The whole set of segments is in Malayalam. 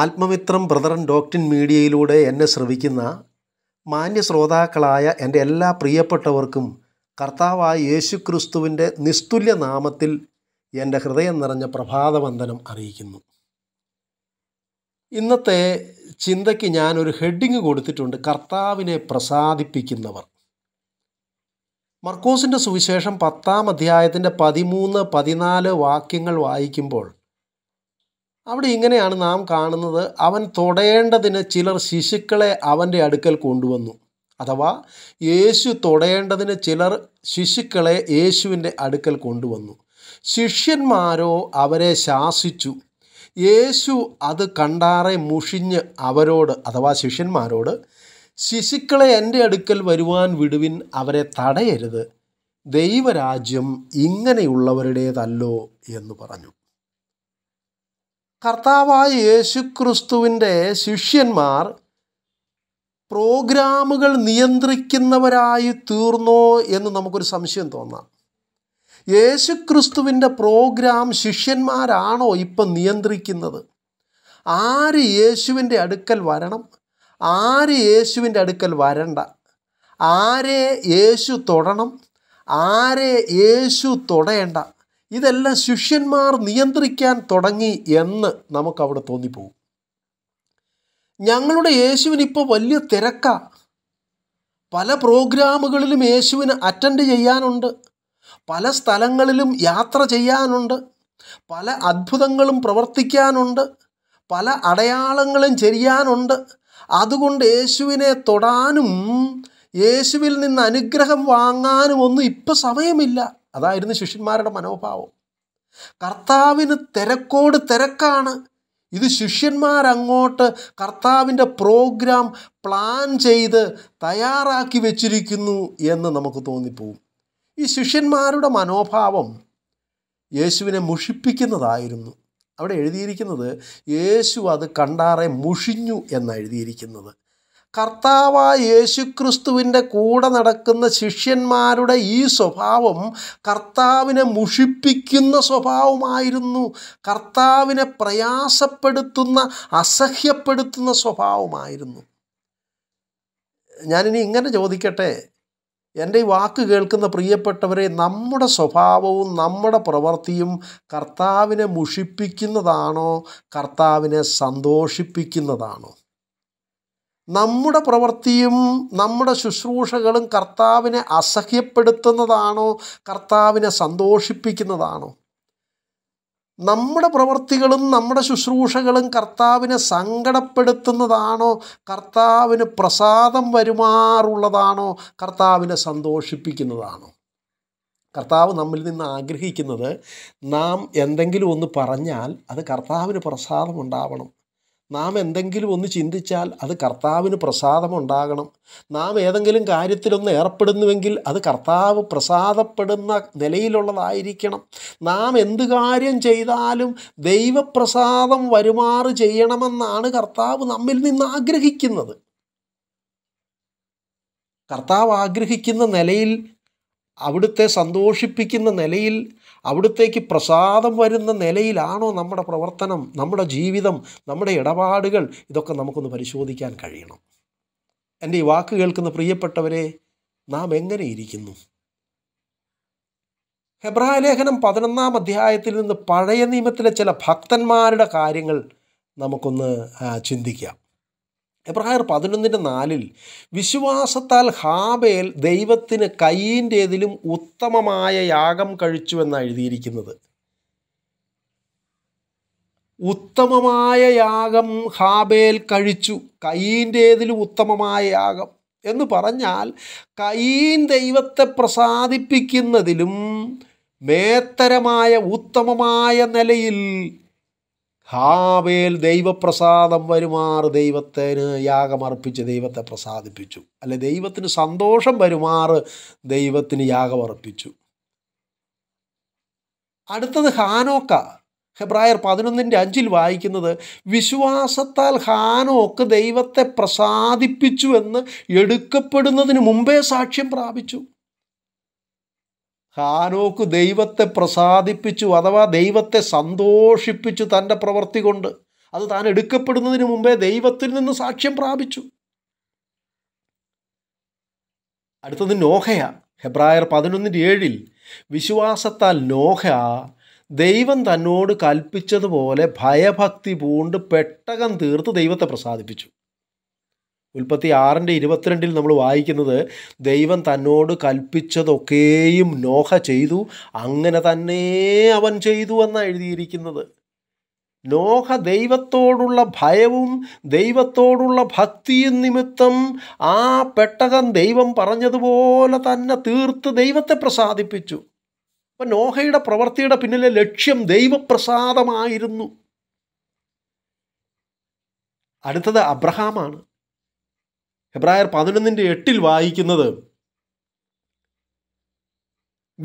ആത്മമിത്രം ബ്രദറൻ ഡോക്ടിൻ മീഡിയയിലൂടെ എന്നെ ശ്രവിക്കുന്ന മാന്യ ശ്രോതാക്കളായ എൻ്റെ എല്ലാ പ്രിയപ്പെട്ടവർക്കും കർത്താവായ യേശു ക്രിസ്തുവിൻ്റെ നിസ്തുല്യ നാമത്തിൽ എൻ്റെ ഹൃദയം നിറഞ്ഞ പ്രഭാതവന്ദനം അറിയിക്കുന്നു ഇന്നത്തെ ചിന്തയ്ക്ക് ഞാനൊരു ഹെഡിങ് കൊടുത്തിട്ടുണ്ട് കർത്താവിനെ പ്രസാദിപ്പിക്കുന്നവർ മർക്കോസിൻ്റെ സുവിശേഷം പത്താം അധ്യായത്തിൻ്റെ പതിമൂന്ന് പതിനാല് വാക്യങ്ങൾ വായിക്കുമ്പോൾ അവിടെ ഇങ്ങനെയാണ് നാം കാണുന്നത് അവൻ തൊടേണ്ടതിന് ചിലർ ശിശുക്കളെ അവൻ്റെ അടുക്കൽ കൊണ്ടുവന്നു അഥവാ യേശു തൊടേണ്ടതിന് ചിലർ ശിശുക്കളെ യേശുവിൻ്റെ അടുക്കൽ കൊണ്ടുവന്നു ശിഷ്യന്മാരോ അവരെ ശാസിച്ചു യേശു അത് കണ്ടാറെ മുഷിഞ്ഞ് അവരോട് അഥവാ ശിഷ്യന്മാരോട് ശിശുക്കളെ എൻ്റെ അടുക്കൽ വരുവാൻ വിടുവിൻ അവരെ തടയരുത് ദൈവരാജ്യം ഇങ്ങനെയുള്ളവരുടേതല്ലോ എന്ന് പറഞ്ഞു കർത്താവായ യേശുക്രിസ്തുവിൻ്റെ ശിഷ്യന്മാർ പ്രോഗ്രാമുകൾ നിയന്ത്രിക്കുന്നവരായി തീർന്നോ എന്ന് നമുക്കൊരു സംശയം തോന്നാം യേശുക്രിസ്തുവിൻ്റെ പ്രോഗ്രാം ശിഷ്യന്മാരാണോ ഇപ്പം നിയന്ത്രിക്കുന്നത് ആര് യേശുവിൻ്റെ അടുക്കൽ വരണം ആര് യേശുവിൻ്റെ അടുക്കൽ വരണ്ട ആരെ യേശു തൊടണം ആരെ യേശു തൊടേണ്ട ഇതെല്ലാം ശിഷ്യന്മാർ നിയന്ത്രിക്കാൻ തുടങ്ങി എന്ന് നമുക്കവിടെ തോന്നിപ്പോകും ഞങ്ങളുടെ യേശുവിനിപ്പോൾ വലിയ തിരക്കാണ് പല പ്രോഗ്രാമുകളിലും യേശുവിന് അറ്റൻഡ് ചെയ്യാനുണ്ട് പല സ്ഥലങ്ങളിലും യാത്ര ചെയ്യാനുണ്ട് പല അത്ഭുതങ്ങളും പ്രവർത്തിക്കാനുണ്ട് പല അടയാളങ്ങളും ചെയ്യാനുണ്ട് അതുകൊണ്ട് യേശുവിനെ തൊടാനും യേശുവിൽ നിന്ന് അനുഗ്രഹം വാങ്ങാനും ഒന്നും ഇപ്പം സമയമില്ല അതായിരുന്നു ശിഷ്യന്മാരുടെ മനോഭാവം കർത്താവിന് തിരക്കോട് തിരക്കാണ് ഇത് ശിഷ്യന്മാരങ്ങോട്ട് കർത്താവിൻ്റെ പ്രോഗ്രാം പ്ലാൻ ചെയ്ത് തയ്യാറാക്കി വെച്ചിരിക്കുന്നു എന്ന് നമുക്ക് തോന്നിപ്പോവും ഈ ശിഷ്യന്മാരുടെ മനോഭാവം യേശുവിനെ മുഷിപ്പിക്കുന്നതായിരുന്നു അവിടെ എഴുതിയിരിക്കുന്നത് യേശു അത് കണ്ടാറെ മുഷിഞ്ഞു എന്ന് എഴുതിയിരിക്കുന്നത് കർത്താവായ യേശുക്രിസ്തുവിൻ്റെ കൂടെ നടക്കുന്ന ശിഷ്യന്മാരുടെ ഈ സ്വഭാവം കർത്താവിനെ മുഷിപ്പിക്കുന്ന സ്വഭാവമായിരുന്നു കർത്താവിനെ പ്രയാസപ്പെടുത്തുന്ന അസഹ്യപ്പെടുത്തുന്ന സ്വഭാവമായിരുന്നു ഞാനിനി ഇങ്ങനെ ചോദിക്കട്ടെ എൻ്റെ ഈ വാക്ക് കേൾക്കുന്ന പ്രിയപ്പെട്ടവരെ നമ്മുടെ സ്വഭാവവും നമ്മുടെ പ്രവൃത്തിയും കർത്താവിനെ മുഷിപ്പിക്കുന്നതാണോ കർത്താവിനെ സന്തോഷിപ്പിക്കുന്നതാണോ നമ്മുടെ പ്രവൃത്തിയും നമ്മുടെ ശുശ്രൂഷകളും കർത്താവിനെ അസഹ്യപ്പെടുത്തുന്നതാണോ കർത്താവിനെ സന്തോഷിപ്പിക്കുന്നതാണോ നമ്മുടെ പ്രവർത്തികളും നമ്മുടെ ശുശ്രൂഷകളും കർത്താവിനെ സങ്കടപ്പെടുത്തുന്നതാണോ കർത്താവിന് പ്രസാദം വരുമാറുള്ളതാണോ കർത്താവിനെ സന്തോഷിപ്പിക്കുന്നതാണോ കർത്താവ് നമ്മിൽ നിന്ന് ആഗ്രഹിക്കുന്നത് നാം എന്തെങ്കിലും ഒന്ന് പറഞ്ഞാൽ അത് കർത്താവിന് പ്രസാദമുണ്ടാവണം നാം എന്തെങ്കിലും ഒന്ന് ചിന്തിച്ചാൽ അത് കർത്താവിന് പ്രസാദമുണ്ടാകണം നാം ഏതെങ്കിലും കാര്യത്തിലൊന്ന് ഏർപ്പെടുന്നുവെങ്കിൽ അത് കർത്താവ് പ്രസാദപ്പെടുന്ന നിലയിലുള്ളതായിരിക്കണം നാം എന്ത് കാര്യം ചെയ്താലും ദൈവപ്രസാദം വരുമാറ് ചെയ്യണമെന്നാണ് കർത്താവ് നമ്മിൽ നിന്ന് ആഗ്രഹിക്കുന്നത് കർത്താവ് ആഗ്രഹിക്കുന്ന നിലയിൽ അവിടുത്തെ സന്തോഷിപ്പിക്കുന്ന നിലയിൽ അവിടുത്തേക്ക് പ്രസാദം വരുന്ന നിലയിലാണോ നമ്മുടെ പ്രവർത്തനം നമ്മുടെ ജീവിതം നമ്മുടെ ഇടപാടുകൾ ഇതൊക്കെ നമുക്കൊന്ന് പരിശോധിക്കാൻ കഴിയണം എൻ്റെ ഈ വാക്ക് കേൾക്കുന്ന പ്രിയപ്പെട്ടവരെ നാം എങ്ങനെ ഇരിക്കുന്നു ഹെബ്രായ ലേഖനം പതിനൊന്നാം അധ്യായത്തിൽ നിന്ന് പഴയ നിയമത്തിലെ ചില ഭക്തന്മാരുടെ കാര്യങ്ങൾ നമുക്കൊന്ന് ചിന്തിക്കാം എബ്രായർ പതിനൊന്നിൻ്റെ നാലിൽ വിശ്വാസത്താൽ ഹാബേൽ ദൈവത്തിന് കയ്യിൻ്റേതിലും ഉത്തമമായ യാഗം കഴിച്ചു എന്നാണ് എഴുതിയിരിക്കുന്നത് ഉത്തമമായ യാഗം ഹാബേൽ കഴിച്ചു കയ്യിൻ്റേതിലും ഉത്തമമായ യാഗം എന്ന് പറഞ്ഞാൽ കയ്യീൻ ദൈവത്തെ പ്രസാദിപ്പിക്കുന്നതിലും മേത്തരമായ ഉത്തമമായ നിലയിൽ ഹാവേൽ ദൈവപ്രസാദം വരുമാറ് ദൈവത്തിന് യാഗമർപ്പിച്ച് ദൈവത്തെ പ്രസാദിപ്പിച്ചു അല്ലെ ദൈവത്തിന് സന്തോഷം വരുമാറ് ദൈവത്തിന് യാഗമർപ്പിച്ചു അടുത്തത് ഹാനോക്ക ഹെബ്രായർ പതിനൊന്നിൻ്റെ അഞ്ചിൽ വായിക്കുന്നത് വിശ്വാസത്താൽ ഹാനോക്ക് ദൈവത്തെ പ്രസാദിപ്പിച്ചു എന്ന് എടുക്കപ്പെടുന്നതിന് മുമ്പേ സാക്ഷ്യം പ്രാപിച്ചു ഹാനോക്ക് ദൈവത്തെ പ്രസാദിപ്പിച്ചു അഥവാ ദൈവത്തെ സന്തോഷിപ്പിച്ചു തൻ്റെ പ്രവൃത്തി കൊണ്ട് അത് താൻ എടുക്കപ്പെടുന്നതിന് മുമ്പേ ദൈവത്തിൽ നിന്ന് സാക്ഷ്യം പ്രാപിച്ചു അടുത്തത് നോഹയ ഹെബ്രായർ പതിനൊന്നിൻ്റെ ഏഴിൽ വിശ്വാസത്താൽ നോഹ ദൈവം തന്നോട് കൽപ്പിച്ചതുപോലെ ഭയഭക്തി പൂണ്ട് പെട്ടകം തീർത്ത് ദൈവത്തെ പ്രസാദിപ്പിച്ചു ഉൽപ്പത്തി ആറിൻ്റെ ഇരുപത്തിരണ്ടിൽ നമ്മൾ വായിക്കുന്നത് ദൈവം തന്നോട് കൽപ്പിച്ചതൊക്കെയും നോഹ ചെയ്തു അങ്ങനെ തന്നെ അവൻ ചെയ്തു എന്നാണ് എഴുതിയിരിക്കുന്നത് നോഹ ദൈവത്തോടുള്ള ഭയവും ദൈവത്തോടുള്ള ഭക്തിയും നിമിത്തം ആ പെട്ടകം ദൈവം പറഞ്ഞതുപോലെ തന്നെ തീർത്ത് ദൈവത്തെ പ്രസാദിപ്പിച്ചു അപ്പം നോഹയുടെ പ്രവൃത്തിയുടെ പിന്നിലെ ലക്ഷ്യം ദൈവപ്രസാദമായിരുന്നു അടുത്തത് അബ്രഹാമാണ് ഹെബ്രായർ പതിനൊന്നിൻ്റെ എട്ടിൽ വായിക്കുന്നത്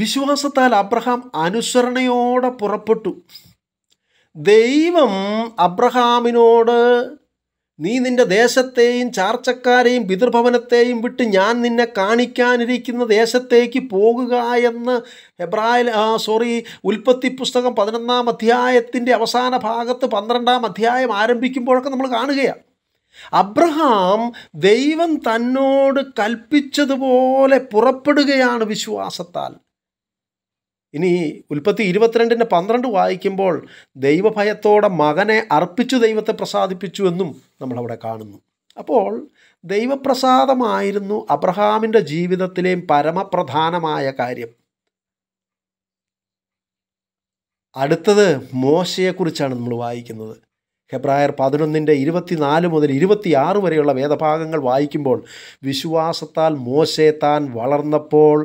വിശ്വാസത്താൽ അബ്രഹാം അനുസരണയോടെ പുറപ്പെട്ടു ദൈവം അബ്രഹാമിനോട് നീ നിന്റെ ദേശത്തെയും ചാർച്ചക്കാരെയും പിതൃഭവനത്തെയും വിട്ട് ഞാൻ നിന്നെ കാണിക്കാനിരിക്കുന്ന ദേശത്തേക്ക് പോകുക എന്ന് എബ്രായൽ സോറി ഉൽപ്പത്തി പുസ്തകം പതിനൊന്നാം അധ്യായത്തിൻ്റെ അവസാന ഭാഗത്ത് പന്ത്രണ്ടാം അധ്യായം ആരംഭിക്കുമ്പോഴൊക്കെ നമ്മൾ കാണുകയാണ് അബ്രഹാം ദൈവം തന്നോട് കൽപ്പിച്ചതുപോലെ പുറപ്പെടുകയാണ് വിശ്വാസത്താൽ ഇനി ഉൽപ്പത്തി ഇരുപത്തിരണ്ടിൻ്റെ പന്ത്രണ്ട് വായിക്കുമ്പോൾ ദൈവഭയത്തോടെ മകനെ അർപ്പിച്ചു ദൈവത്തെ പ്രസാദിപ്പിച്ചു എന്നും നമ്മളവിടെ കാണുന്നു അപ്പോൾ ദൈവപ്രസാദമായിരുന്നു അബ്രഹാമിൻ്റെ ജീവിതത്തിലെയും പരമപ്രധാനമായ കാര്യം അടുത്തത് മോശയെക്കുറിച്ചാണ് നമ്മൾ വായിക്കുന്നത് ഹെബ്രായർ പതിനൊന്നിൻ്റെ ഇരുപത്തിനാല് മുതൽ ഇരുപത്തിയാറ് വരെയുള്ള വേദഭാഗങ്ങൾ വായിക്കുമ്പോൾ വിശ്വാസത്താൽ മോശെ താൻ വളർന്നപ്പോൾ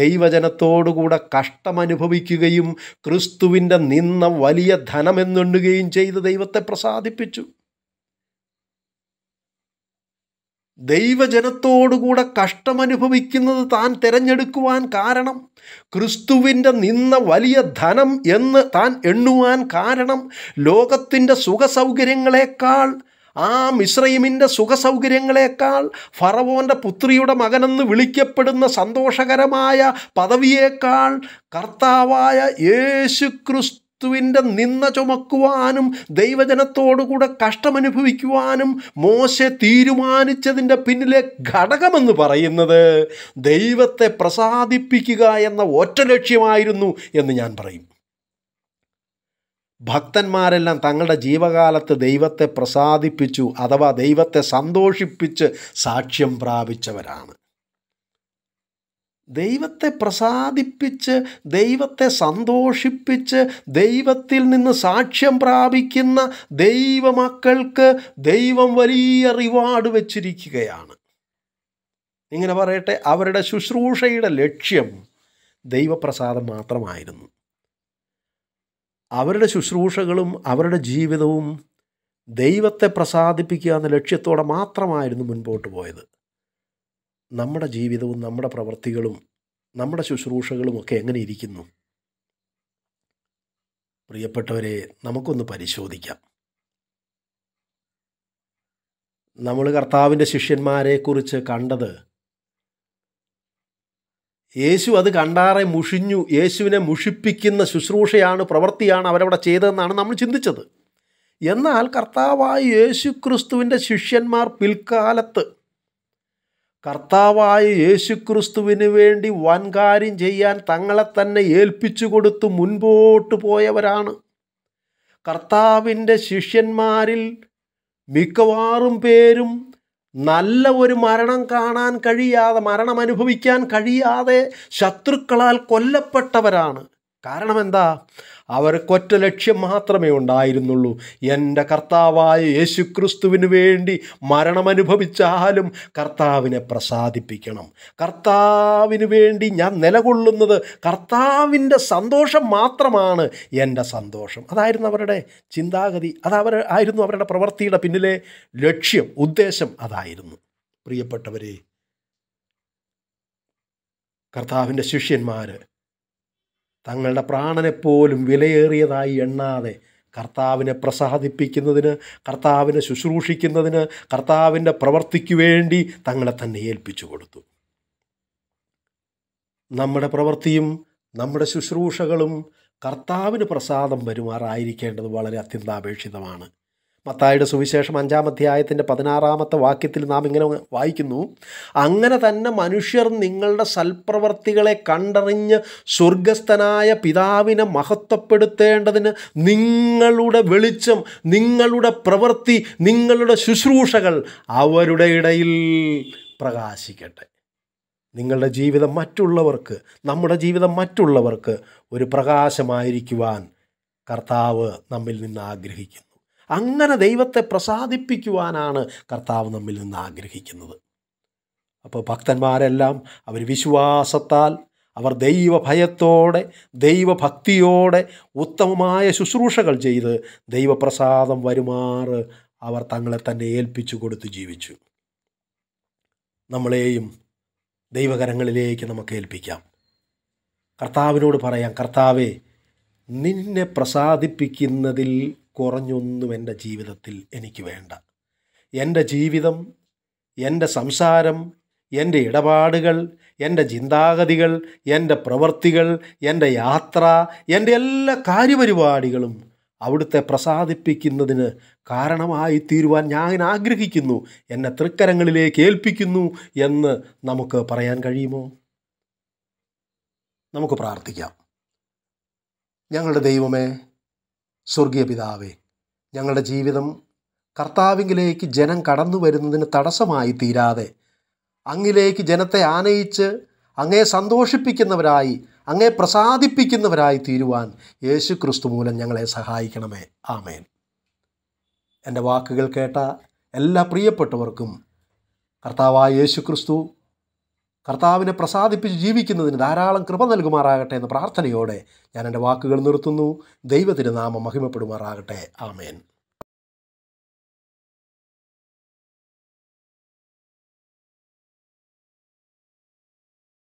ദൈവജനത്തോടുകൂടെ കഷ്ടമനുഭവിക്കുകയും ക്രിസ്തുവിൻ്റെ നിന്ന വലിയ ധനമെന്നുണ്ണുകയും ചെയ്ത് ദൈവത്തെ പ്രസാദിപ്പിച്ചു ദൈവജനത്തോടുകൂടെ കഷ്ടമനുഭവിക്കുന്നത് താൻ തിരഞ്ഞെടുക്കുവാൻ കാരണം ക്രിസ്തുവിൻ്റെ നിന്ന വലിയ ധനം എന്ന് താൻ എണ്ണുവാൻ കാരണം ലോകത്തിൻ്റെ സുഖസൗകര്യങ്ങളെക്കാൾ ആ മിശ്രൈമിൻ്റെ സുഖസൗകര്യങ്ങളെക്കാൾ ഫറവോൻ്റെ പുത്രിയുടെ മകനെന്ന് വിളിക്കപ്പെടുന്ന സന്തോഷകരമായ പദവിയേക്കാൾ കർത്താവായ യേശു ക്രിസ്തുവിൻ്റെ നിന്ന ചുമക്കുവാനും ദൈവജനത്തോടുകൂടെ കഷ്ടമനുഭവിക്കുവാനും മോശ തീരുമാനിച്ചതിൻ്റെ പിന്നിലെ ഘടകമെന്ന് പറയുന്നത് ദൈവത്തെ പ്രസാദിപ്പിക്കുക എന്ന ഒറ്റ ലക്ഷ്യമായിരുന്നു എന്ന് ഞാൻ പറയും ഭക്തന്മാരെല്ലാം തങ്ങളുടെ ജീവകാലത്ത് ദൈവത്തെ പ്രസാദിപ്പിച്ചു അഥവാ ദൈവത്തെ സന്തോഷിപ്പിച്ച് സാക്ഷ്യം പ്രാപിച്ചവരാണ് ദൈവത്തെ പ്രസാദിപ്പിച്ച് ദൈവത്തെ സന്തോഷിപ്പിച്ച് ദൈവത്തിൽ നിന്ന് സാക്ഷ്യം പ്രാപിക്കുന്ന ദൈവമക്കൾക്ക് ദൈവം വലിയ റിവാർഡ് വച്ചിരിക്കുകയാണ് ഇങ്ങനെ പറയട്ടെ അവരുടെ ശുശ്രൂഷയുടെ ലക്ഷ്യം ദൈവപ്രസാദം മാത്രമായിരുന്നു അവരുടെ ശുശ്രൂഷകളും അവരുടെ ജീവിതവും ദൈവത്തെ പ്രസാദിപ്പിക്കുക എന്ന ലക്ഷ്യത്തോടെ മാത്രമായിരുന്നു മുൻപോട്ട് പോയത് നമ്മുടെ ജീവിതവും നമ്മുടെ പ്രവൃത്തികളും നമ്മുടെ ശുശ്രൂഷകളും ഒക്കെ എങ്ങനെ ഇരിക്കുന്നു പ്രിയപ്പെട്ടവരെ നമുക്കൊന്ന് പരിശോധിക്കാം നമ്മൾ കർത്താവിൻ്റെ ശിഷ്യന്മാരെക്കുറിച്ച് കണ്ടത് യേശു അത് കണ്ടാറെ മുഷിഞ്ഞു യേശുവിനെ മുഷിപ്പിക്കുന്ന ശുശ്രൂഷയാണ് പ്രവൃത്തിയാണ് അവരവിടെ ചെയ്തതെന്നാണ് നമ്മൾ ചിന്തിച്ചത് എന്നാൽ കർത്താവായ യേശു ക്രിസ്തുവിൻ്റെ ശിഷ്യന്മാർ പിൽക്കാലത്ത് കർത്താവായ യേശുക്രിസ്തുവിന് വേണ്ടി വൻകാര്യം ചെയ്യാൻ തങ്ങളെ തന്നെ ഏൽപ്പിച്ചു കൊടുത്ത് മുൻപോട്ട് പോയവരാണ് കർത്താവിൻ്റെ ശിഷ്യന്മാരിൽ മിക്കവാറും പേരും നല്ല ഒരു മരണം കാണാൻ കഴിയാതെ മരണം അനുഭവിക്കാൻ കഴിയാതെ ശത്രുക്കളാൽ കൊല്ലപ്പെട്ടവരാണ് കാരണം എന്താ അവർക്കൊറ്റ ലക്ഷ്യം മാത്രമേ ഉണ്ടായിരുന്നുള്ളൂ എൻ്റെ കർത്താവായ യേശു ക്രിസ്തുവിന് വേണ്ടി മരണമനുഭവിച്ചാലും കർത്താവിനെ പ്രസാദിപ്പിക്കണം കർത്താവിന് വേണ്ടി ഞാൻ നിലകൊള്ളുന്നത് കർത്താവിൻ്റെ സന്തോഷം മാത്രമാണ് എൻ്റെ സന്തോഷം അതായിരുന്നു അവരുടെ ചിന്താഗതി അത് അവർ ആയിരുന്നു അവരുടെ പ്രവൃത്തിയുടെ പിന്നിലെ ലക്ഷ്യം ഉദ്ദേശം അതായിരുന്നു പ്രിയപ്പെട്ടവരെ കർത്താവിൻ്റെ ശിഷ്യന്മാർ തങ്ങളുടെ പ്രാണനെപ്പോലും വിലയേറിയതായി എണ്ണാതെ കർത്താവിനെ പ്രസാദിപ്പിക്കുന്നതിന് കർത്താവിനെ ശുശ്രൂഷിക്കുന്നതിന് കർത്താവിൻ്റെ പ്രവർത്തിക്ക് വേണ്ടി തങ്ങളെ തന്നെ ഏൽപ്പിച്ചു കൊടുത്തു നമ്മുടെ പ്രവൃത്തിയും നമ്മുടെ ശുശ്രൂഷകളും കർത്താവിന് പ്രസാദം വരുമാറായിരിക്കേണ്ടത് വളരെ അത്യന്താപേക്ഷിതമാണ് മത്തായുടെ സുവിശേഷം അഞ്ചാം അധ്യായത്തിൻ്റെ പതിനാറാമത്തെ വാക്യത്തിൽ നാം ഇങ്ങനെ വായിക്കുന്നു അങ്ങനെ തന്നെ മനുഷ്യർ നിങ്ങളുടെ സൽപ്രവർത്തികളെ കണ്ടറിഞ്ഞ് സ്വർഗസ്ഥനായ പിതാവിനെ മഹത്വപ്പെടുത്തേണ്ടതിന് നിങ്ങളുടെ വെളിച്ചം നിങ്ങളുടെ പ്രവൃത്തി നിങ്ങളുടെ ശുശ്രൂഷകൾ അവരുടെ ഇടയിൽ പ്രകാശിക്കട്ടെ നിങ്ങളുടെ ജീവിതം മറ്റുള്ളവർക്ക് നമ്മുടെ ജീവിതം മറ്റുള്ളവർക്ക് ഒരു പ്രകാശമായിരിക്കുവാൻ കർത്താവ് നമ്മിൽ നിന്ന് ആഗ്രഹിക്കുന്നു അങ്ങനെ ദൈവത്തെ പ്രസാദിപ്പിക്കുവാനാണ് കർത്താവ് നമ്മിൽ നിന്ന് ആഗ്രഹിക്കുന്നത് അപ്പോൾ ഭക്തന്മാരെല്ലാം അവർ വിശ്വാസത്താൽ അവർ ദൈവഭയത്തോടെ ദൈവഭക്തിയോടെ ഉത്തമമായ ശുശ്രൂഷകൾ ചെയ്ത് ദൈവപ്രസാദം വരുമാറ് അവർ തങ്ങളെ തന്നെ ഏൽപ്പിച്ചു കൊടുത്ത് ജീവിച്ചു നമ്മളെയും ദൈവകരങ്ങളിലേക്ക് നമുക്ക് ഏൽപ്പിക്കാം കർത്താവിനോട് പറയാം കർത്താവെ നിന്നെ പ്രസാദിപ്പിക്കുന്നതിൽ കുറഞ്ഞൊന്നും എൻ്റെ ജീവിതത്തിൽ എനിക്ക് വേണ്ട എൻ്റെ ജീവിതം എൻ്റെ സംസാരം എൻ്റെ ഇടപാടുകൾ എൻ്റെ ചിന്താഗതികൾ എൻ്റെ പ്രവൃത്തികൾ എൻ്റെ യാത്ര എൻ്റെ എല്ലാ കാര്യപരിപാടികളും അവിടുത്തെ പ്രസാദിപ്പിക്കുന്നതിന് കാരണമായി തീരുവാൻ ഞാൻ ആഗ്രഹിക്കുന്നു എന്നെ തൃക്കരങ്ങളിലേക്ക് ഏൽപ്പിക്കുന്നു എന്ന് നമുക്ക് പറയാൻ കഴിയുമോ നമുക്ക് പ്രാർത്ഥിക്കാം ഞങ്ങളുടെ ദൈവമേ സ്വർഗീയ പിതാവേ ഞങ്ങളുടെ ജീവിതം കർത്താവിങ്കിലേക്ക് ജനം കടന്നു വരുന്നതിന് തടസ്സമായി തീരാതെ അങ്ങിലേക്ക് ജനത്തെ ആനയിച്ച് അങ്ങേ സന്തോഷിപ്പിക്കുന്നവരായി അങ്ങേ പ്രസാദിപ്പിക്കുന്നവരായി തീരുവാൻ യേശു ക്രിസ്തു മൂലം ഞങ്ങളെ സഹായിക്കണമേ ആമേൻ എൻ്റെ വാക്കുകൾ കേട്ട എല്ലാ പ്രിയപ്പെട്ടവർക്കും കർത്താവായ യേശു ക്രിസ്തു കർത്താവിനെ പ്രസാദിപ്പിച്ച് ജീവിക്കുന്നതിന് ധാരാളം കൃപ നൽകുമാറാകട്ടെ എന്ന പ്രാർത്ഥനയോടെ ഞാൻ എൻ്റെ വാക്കുകൾ നിർത്തുന്നു ദൈവത്തിൻ്റെ നാമം മഹിമപ്പെടുമാറാകട്ടെ ആമേൻ